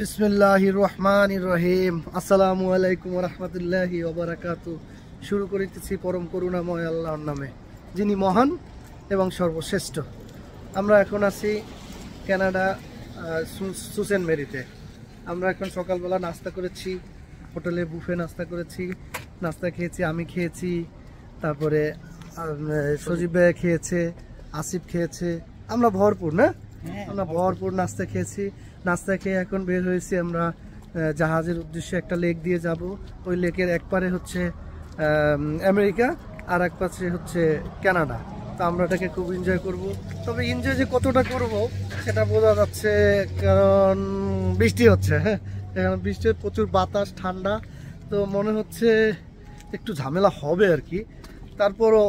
বিসমুল্লাহ রহমান রহিম আসসালামু আলাইকুম রহমতুল্লাহি ওবরাকাত শুরু করিতেছি পরম করুণাময় আল্লাহর নামে যিনি মহান এবং সর্বশ্রেষ্ঠ আমরা এখন আছি ক্যানাডা সুসেন মেরিতে আমরা এখন সকালবেলা নাস্তা করেছি হোটেলে বুফে নাস্তা করেছি নাস্তা খেয়েছি আমি খেয়েছি তারপরে সজীব ভাইয়া খেয়েছে আসিফ খেয়েছে আমরা ভরপুর না হ্যাঁ। আমরা ভরপুর নাস্তা খেয়েছি নাস্তা খেয়ে এখন বের হয়েছি আমরা জাহাজের উদ্দেশ্যে একটা লেক দিয়ে যাব ওই লেকের একপারে হচ্ছে আমেরিকা আর এক পাশে হচ্ছে ক্যানাডা তো আমরা এটাকে খুব এনজয় করব তবে এনজয় যে কতটা করব সেটা বোঝা যাচ্ছে কারণ বৃষ্টি হচ্ছে হ্যাঁ এখানে বৃষ্টির প্রচুর বাতাস ঠান্ডা তো মনে হচ্ছে একটু ঝামেলা হবে আর কি তারপরও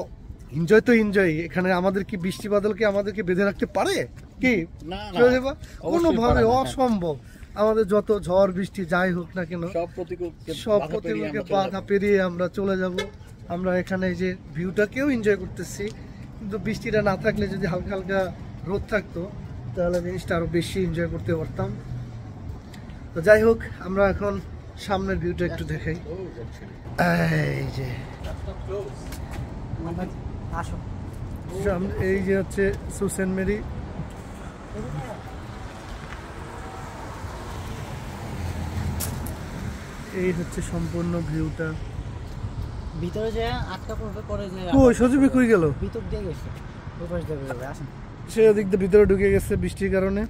এনজয় তো এনজয় এখানে আমাদের কি বৃষ্টি বাদলকে আমাদেরকে বেঁধে রাখতে পারে কি কোনোভাবে অসম্ভব আমাদের যত ঝড় বৃষ্টি যাই হোক না কেন সব প্রতিকূলকে বাধা পেরিয়ে আমরা চলে যাব আমরা এখানে যে ভিউটাকেও এনজয় করতেছি কিন্তু বৃষ্টিটা না থাকলে যদি হালকা হালকা রোদ থাকতো তাহলে জিনিসটা আরও বেশি এনজয় করতে পারতাম তো যাই হোক আমরা এখন সামনের ভিউটা একটু দেখাই এই যে আচ্ছা, এই যে হচ্ছে সুসেন মেরি এই হচ্ছে সম্পূর্ণ ভিউটা ভিতরে যে আটকা পড়বে পরে যে কই গেল ভিতর দিয়ে গেছে দিয়ে গেল আসেন সে ওদিক দিয়ে ভিতরে ঢুকে গেছে বৃষ্টির কারণে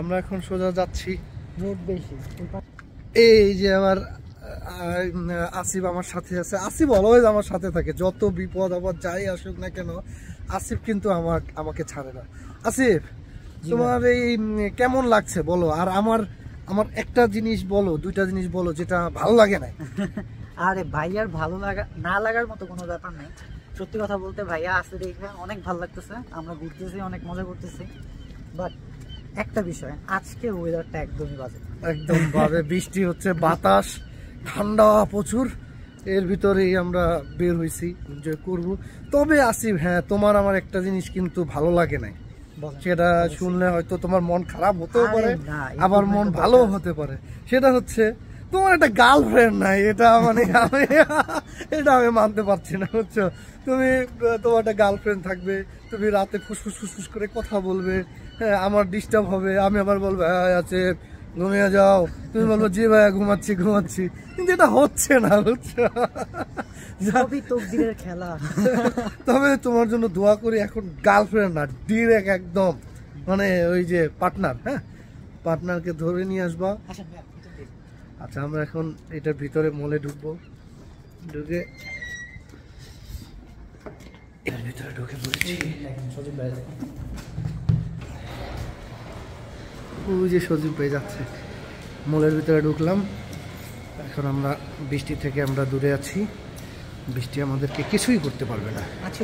আমরা এখন সোজা যাচ্ছি রোড বেশি এই যে আমার আসিফ আমার সাথে আছে আসিফ অলওয়েজ আমার সাথে থাকে যত বিপদ আবার যাই আসুক না কেন আসিফ কিন্তু আমার আমাকে ছাড়ে না আসিফ তোমার এই কেমন লাগছে বলো আর আমার আমার একটা জিনিস বলো দুইটা জিনিস বলো যেটা ভালো লাগে না আরে ভাইয়ার ভালো লাগা না লাগার মতো কোনো ব্যাপার নাই সত্যি কথা বলতে ভাইয়া আসতে দেখবে অনেক ভালো লাগতেছে আমরা ঘুরতেছি অনেক মজা করতেছি বাট একটা বিষয় আজকে ওয়েদারটা একদমই বাজে একদম বাজে বৃষ্টি হচ্ছে বাতাস ঠান্ডা প্রচুর এর ভিতরেই আমরা বের হয়েছি এনজয় করব তবে আসিফ হ্যাঁ তোমার আমার একটা জিনিস কিন্তু ভালো লাগে নাই সেটা শুনলে হয়তো তোমার মন খারাপ হতেও পারে আবার মন ভালো হতে পারে সেটা হচ্ছে তোমার একটা গার্লফ্রেন্ড নাই এটা মানে আমি এটা আমি মানতে পারছি না বুঝছো তুমি তোমার একটা গার্লফ্রেন্ড থাকবে তুমি রাতে ফুসফুস ফুসফুস করে কথা বলবে হ্যাঁ আমার ডিস্টার্ব হবে আমি আবার বলবো হ্যাঁ আছে ঘুমিয়ে যাও তুমি বলবো জি ভাইয়া ঘুমাচ্ছি ঘুমাচ্ছি কিন্তু এটা হচ্ছে না হচ্ছে খেলা তবে তোমার জন্য দোয়া করি এখন গার্লফ্রেন্ড না ডিরেক্ট একদম মানে ওই যে পার্টনার হ্যাঁ পার্টনারকে ধরে নিয়ে আসবা আচ্ছা, আচ্ছা আমরা এখন এটার ভিতরে মলে ঢুকবো ঢুকে ভিতরে ঢুকে পড়েছি ওই যে সজীব হয়ে যাচ্ছে মলের ভিতরে ঢুকলাম এখন আমরা বৃষ্টি থেকে আমরা দূরে আছি বৃষ্টি আমাদেরকে কিছুই করতে পারবে না আচ্ছা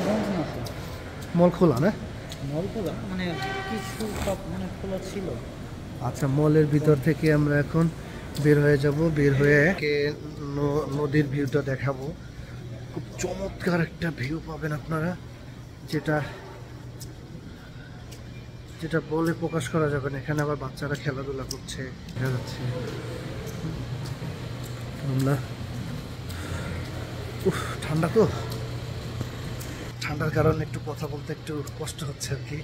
মল খোলা না মল খোলা মানে কিছু মানে খোলা ছিল আচ্ছা মলের ভিতর থেকে আমরা এখন বের হয়ে যাব বের হয়ে নদীর ভিউটা দেখাবো খুব চমৎকার একটা ভিউ পাবেন আপনারা যেটা যেটা বলে প্রকাশ করা যাবে না এখানে আবার বাচ্চারা খেলাধুলা করছে দেখা যাচ্ছে ঠান্ডা তো ঠান্ডার কারণে একটু কথা বলতে একটু কষ্ট হচ্ছে আর কি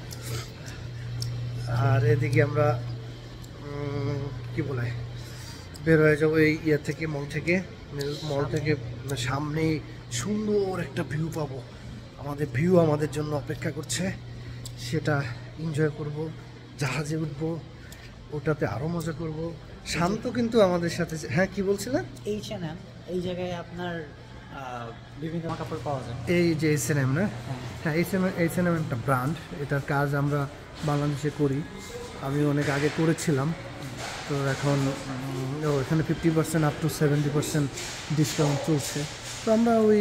আর এদিকে আমরা কি বলে বের হয়ে যাবো এই ইয়ে থেকে মল থেকে মল থেকে মানে সামনে সুন্দর একটা ভিউ পাবো আমাদের ভিউ আমাদের জন্য অপেক্ষা করছে সেটা এনজয় করব জাহাজে উঠবো ওটাতে আরও মজা করব শান্ত কিন্তু আমাদের সাথে হ্যাঁ কি বলছিলেন এই চ্যানেল H&M, এই জায়গায় আপনার বিভিন্ন কাপড় পাওয়া যায় এই যে এই H&M এন না হ্যাঁ এই এন এই এন একটা ব্র্যান্ড এটার কাজ আমরা বাংলাদেশে করি আমি অনেক আগে করেছিলাম তো এখন এখানে fifty percent up to seventy percent discount চলছে তো আমরা ওই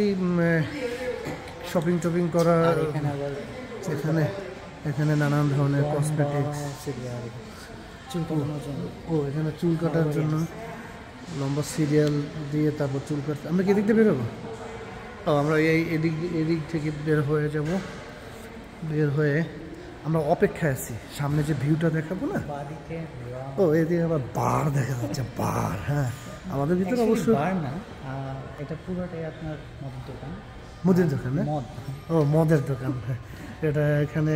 শপিং টপিং করার এখানে এখানে নানান ধরনের কসমেটিক্স ও এখানে চুল কাটার জন্য লম্বা সিরিয়াল দিয়ে তারপর চুল কাটতে আমরা কি দিকতে বেরোবো ও আমরা এই এদিক এদিক থেকে বের হয়ে যাব বের হয়ে আমরা অপেক্ষায় আছি সামনে যে ভিউটা দেখাবো না ও এদিকে আবার বার দেখা যাচ্ছে বার হ্যাঁ আমাদের ভিতরে অবশ্যই বার না এটা পুরোটাই আপনার দোকান মুদির দোকানে হ্যাঁ? ও মদের দোকান হ্যাঁ। এটা এখানে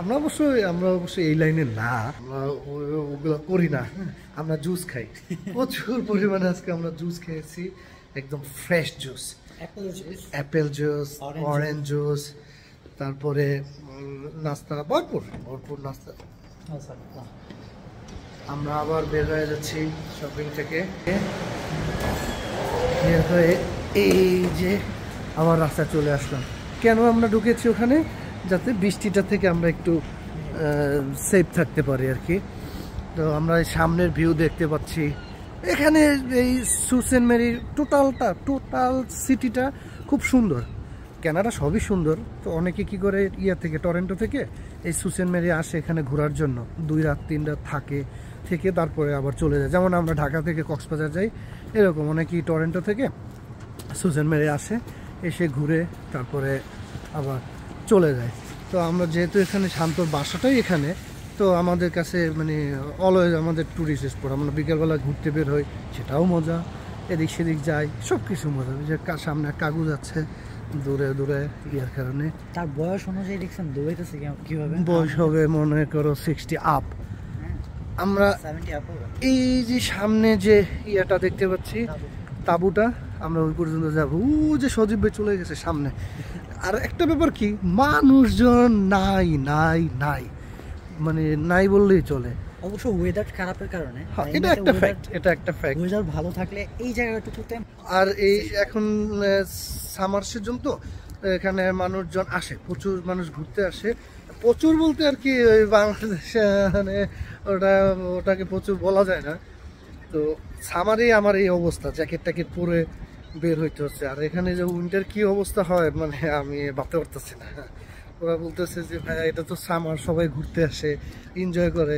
আমরা অবশ্যই আমরা অবশ্যই এই লাইনে না ওগুলো করি না আমরা জুস খাই প্রচুর পরিমাণে আজকে আমরা জুস খেয়েছি একদম fresh juice apple juice orange juice তারপরে নাস্তা ভরপুর ভরপুর নাস্তা আচ্ছা, আচ্ছা। আমরা আবার বের হয়ে যাচ্ছি শপিং থেকে বের হয়ে এই যে আবার রাস্তায় চলে আসলাম কেন আমরা ঢুকেছি ওখানে যাতে বৃষ্টিটা থেকে আমরা একটু সেফ থাকতে পারি আর কি তো আমরা সামনের ভিউ দেখতে পাচ্ছি এখানে এই সুসেন মেরির টোটালটা টোটাল সিটিটা খুব সুন্দর কেনাটা সবই সুন্দর তো অনেকে কি করে ইয়া থেকে টরেন্টো থেকে এই সুসেন মেরি আসে এখানে ঘোরার জন্য দুই রাত তিন রাত থাকে থেকে তারপরে আবার চলে যায় যেমন আমরা ঢাকা থেকে কক্সবাজার যাই এরকম অনেকেই টরেন্টো থেকে সুসেন মেরি আসে এসে ঘুরে তারপরে আবার চলে যায় তো আমরা যেহেতু এখানে শান্তর বাসাটাই এখানে তো আমাদের কাছে মানে অলওয়েজ আমাদের ট্যুরিস্ট স্পট আমরা বিকেলবেলা ঘুরতে বের হই সেটাও মজা এদিক সেদিক যাই সব কিছু মজা যে সামনে কাগজ আছে দূরে দূরে ইয়ার কারণে তার বয়স অনুযায়ী দেখছেন দৌড়াইতেছে কীভাবে বয়স হবে মনে করো সিক্সটি আপ আমরা হ্যাঁ, এই যে সামনে যে ইয়াটা দেখতে পাচ্ছি তাবুটা আমরা ওই পর্যন্ত যাবো ও যে সজীবে চলে গেছে সামনে আর একটা ব্যাপার কি মানুষজন নাই নাই নাই মানে নাই বললেই চলে অবশ্য ওয়েদার খারাপের কারণে হ্যাঁ, এটা একটা ফ্যাক্ট এটা একটা ফ্যাক্ট ওয়েদার ভালো থাকলে এই জায়গাটুকুতে আর এই এখন সামার সিজন তো এখানে মানুষজন আসে প্রচুর মানুষ ঘুরতে আসে প্রচুর বলতে আর কি ওই বাংলাদেশে মানে ওটা ওটাকে প্রচুর বলা যায় না তো সামারে আমার এই অবস্থা জ্যাকেট ট্যাকেট পরে বের হইতে হচ্ছে আর এখানে যে উইন্টার কি অবস্থা হয় মানে আমি ভাবতে পারতেছি না ওরা বলতেছে যে ভাইয়া এটা তো সামার সবাই ঘুরতে আসে এনজয় করে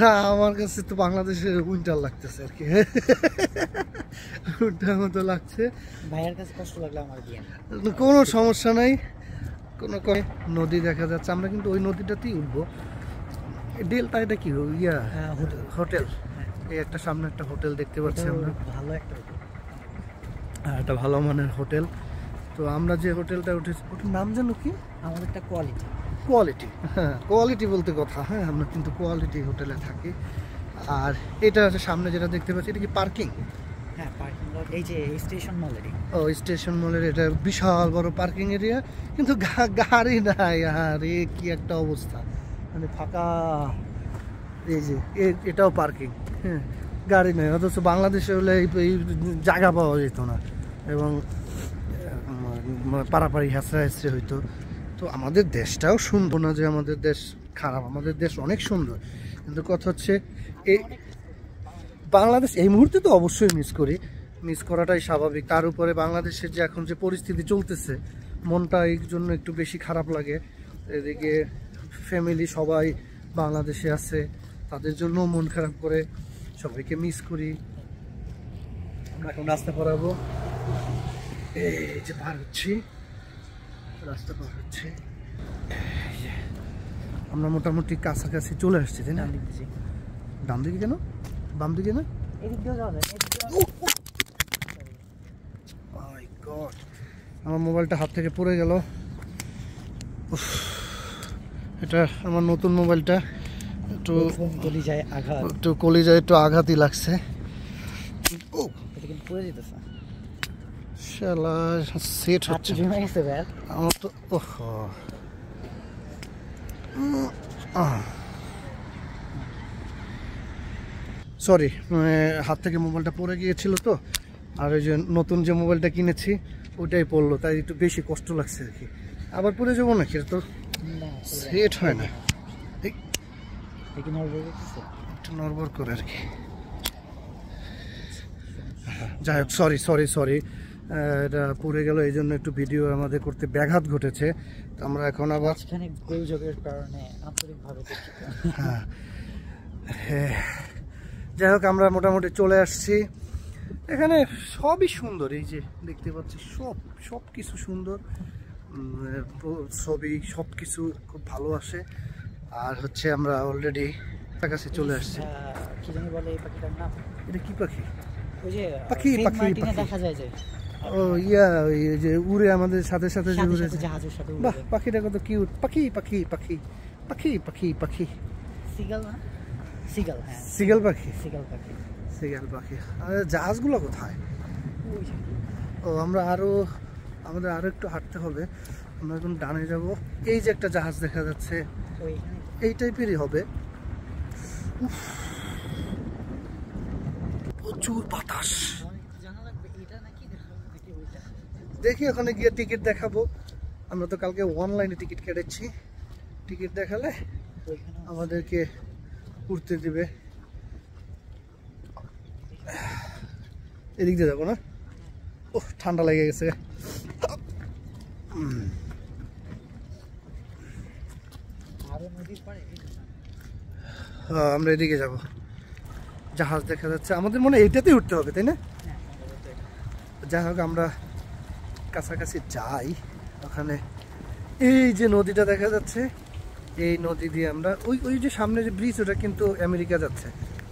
হ্যাঁ, আমার কাছে তো বাংলাদেশের উইন্টার লাগতেছে আর কি উইন্টার মতো লাগছে ভাইয়ের কাছে কষ্ট লাগলো আমার কোনো সমস্যা নাই কোনো নদী দেখা যাচ্ছে আমরা কিন্তু ওই নদীটাতেই উঠবো ডেলটা এটা কি ইয়া হোটেল হ্যাঁ, এই একটা সামনে একটা হোটেল দেখতে পাচ্ছি আমরা ভালো একটা হ্যাঁ, একটা ভালো মানের হোটেল তো আমরা যে হোটেলটা উঠেছি ওটার নাম যেন কি একটা কোয়ালিটি কোয়ালিটি হ্যাঁ কোয়ালিটি বলতে কথা হ্যাঁ আমরা কিন্তু কোয়ালিটি হোটেলে থাকি আর এটা সামনে যেটা দেখতে পাচ্ছি এটা কি পার্কিং হ্যাঁ পার্কিং এই যে স্টেশন ও স্টেশন মলের এটা বিশাল বড় পার্কিং এরিয়া কিন্তু গাড়ি নাই আর এ কি একটা অবস্থা মানে ফাঁকা এই যে এটাও পার্কিং হ্যাঁ গাড়ি নেই অথচ বাংলাদেশে হলে এই জায়গা পাওয়া যেত না এবং পাড়াপাড়ি হাসরা হাসরে হইতো তো আমাদের দেশটাও সুন্দর না যে আমাদের দেশ খারাপ আমাদের দেশ অনেক সুন্দর কিন্তু কথা হচ্ছে এই বাংলাদেশ এই মুহূর্তে তো অবশ্যই মিস করি মিস করাটাই স্বাভাবিক তার উপরে বাংলাদেশের যে এখন যে পরিস্থিতি চলতেছে মনটা এই জন্য একটু বেশি খারাপ লাগে এদিকে ফ্যামিলি সবাই বাংলাদেশে আছে তাদের জন্য মন খারাপ করে সবাইকে মিস করি আমরা এখন রাস্তা পড়াবো এই যে পার হচ্ছি রাস্তা পার হচ্ছে আমরা মোটামুটি কাছাকাছি চলে আসছি তাই না ডান দিকে কেন বাম দিকে না আমার মোবাইলটা হাত থেকে পড়ে গেল এটা আমার নতুন মোবাইলটা একটু কলিজায় আঘাত একটু কলিজায় একটু আঘাতই লাগছে ও এটা পড়ে যেতেছে শালা সেট হচ্ছে জমে গেছে ভাই আমার তো ওহো সরি হাত থেকে মোবাইলটা পড়ে গিয়েছিল তো আর ওই যে নতুন যে মোবাইলটা কিনেছি ওটাই পড়লো তাই একটু বেশি কষ্ট লাগছে আর কি আবার পরে যাবো নাকি তো সেট হয় না একটু করে আর কি যাই হোক সরি সরি সরি এটা পড়ে গেল এই জন্য একটু ভিডিও আমাদের করতে ব্যাঘাত ঘটেছে তো আমরা এখন আবার গোলযোগের কারণে আন্তরিকভাবে হ্যাঁ।, হ্যাঁ যাই হোক আমরা মোটামুটি চলে আসছি এখানে সবই সুন্দর এই যে দেখতে পাচ্ছি সব সব কিছু সুন্দর ছবি সব কিছু খুব ভালো আসে আর হচ্ছে আমরা অলরেডি কাছে চলে আসছি কি পাখি পাখি দেখা যায় ও ইয়া ওই যে উড়ে আমাদের সাথে সাথে যে উড়ে জাহাজের সাথে পাখি পাখি পাখি পাখি পাখি পাখি সিগাল হ্যাঁ। পাখি আর জাহাজগুলো কোথায় ও আমরা আরও আমাদের আরও একটু হাঁটতে হবে আমরা এখন ডানে যাব এই যে একটা জাহাজ দেখা যাচ্ছে এই টাইপেরই হবে প্রচুর বাতাস দেখি ওখানে গিয়ে টিকিট দেখাবো আমরা তো কালকে অনলাইনে টিকিট কেটেছি টিকিট দেখালে আমাদেরকে উঠতে দেবে এদিক দিয়ে যাবো না ও ঠান্ডা লেগে গেছে আমরা এদিকে যাব জাহাজ দেখা যাচ্ছে আমাদের মনে এইটাতেই উঠতে হবে তাই না যাই হোক আমরা কাছাকাছি যাই ওখানে এই যে নদীটা দেখা যাচ্ছে এই নদী দিয়ে আমরা ওই ওই যে সামনে যে ব্রিজ ওটা কিন্তু আমেরিকা যাচ্ছে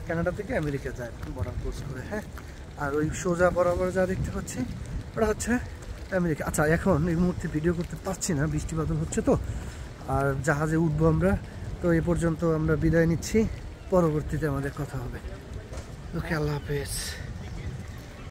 কানাডা থেকে আমেরিকা যায় বরাবর ক্রস করে হ্যাঁ আর ওই সোজা বরাবর যা দেখতে পাচ্ছি ওটা হচ্ছে আমেরিকা আচ্ছা এখন এই মুহূর্তে ভিডিও করতে পারছি না বৃষ্টিপাতন হচ্ছে তো আর জাহাজে উঠবো আমরা তো এ পর্যন্ত আমরা বিদায় নিচ্ছি পরবর্তীতে আমাদের কথা হবে ওকে আল্লাহ হাফেজ